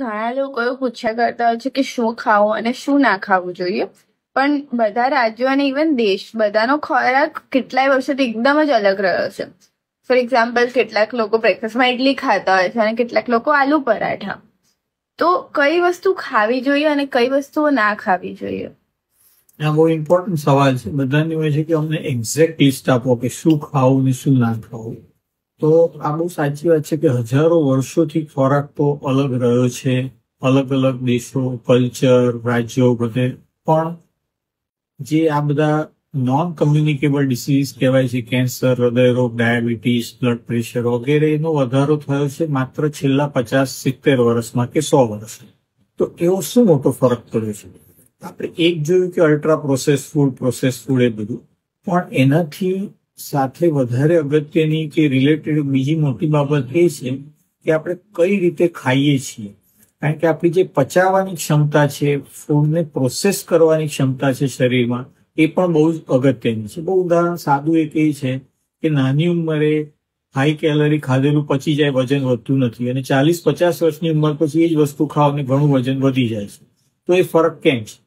ઘણા લોકો પૂછ્યા કરતા હોય છે કે શું ખાવું અને શું ના ખાવું જોઈએ પણ બધા રાજ્યો અને ઇવન દેશ બધાનો ખોરાક કેટલાય વર્ષોથી એકદમ જ અલગ રહ્યો છે ફોર એક્ઝામ્પલ કેટલાક લોકો બ્રેકફાસ્ટમાં ઇડલી ખાતા હોય છે અને કેટલાક લોકો આલુ પરાઠા તો કઈ વસ્તુ ખાવી જોઈએ અને કઈ વસ્તુઓ ના ખાવી જોઈએ આ બહુ ઇમ્પોર્ટન્ટ સવાલ છે બધાને હોય છે કે અમને એક્ઝેક્ટ લિસ્ટ આપો કે શું ખાવું ને શું ના ખાવું તો આ બહુ સાચી વાત છે કે હજારો વર્ષોથી ખોરાક તો અલગ રહ્યો છે અલગ અલગ દેશો કલ્ચર રાજ્યો બધે પણ જે આ બધા નોન કમ્યુનિકેબલ ડિસીઝ કહેવાય છે કેન્સર હૃદયરોગ ડાયાબિટીસ બ્લડ પ્રેશર એનો વધારો થયો છે માત્ર છેલ્લા પચાસ સિત્તેર વર્ષમાં કે સો વર્ષમાં તો એવો શું મોટો ફરક પડ્યો છે આપણે એક જોયું કે ultra process food process food એ બધું પણ એનાથી સાથે વધારે અગત્યની કે રિલેટેડ બીજી મોટી બાબત એ છે કે આપણે કઈ રીતે ખાઈએ છીએ કારણ કે આપણી જે પચાવવાની ક્ષમતા છે ફૂડને પ્રોસેસ કરવાની ક્ષમતા છે શરીરમાં એ પણ બહુ જ અગત્યની છે બહુ ઉદાહરણ સાદું એક એ છે કે નાની ઉંમરે હાઈ કેલરી ખાધેલું પચી જાય વજન વધતું નથી અને ચાલીસ પચાસ વર્ષની ઉંમર પછી એ જ વસ્તુ ખાવ અને ઘણું વજન વધી જાય છે તો એ ફરક કેમ છે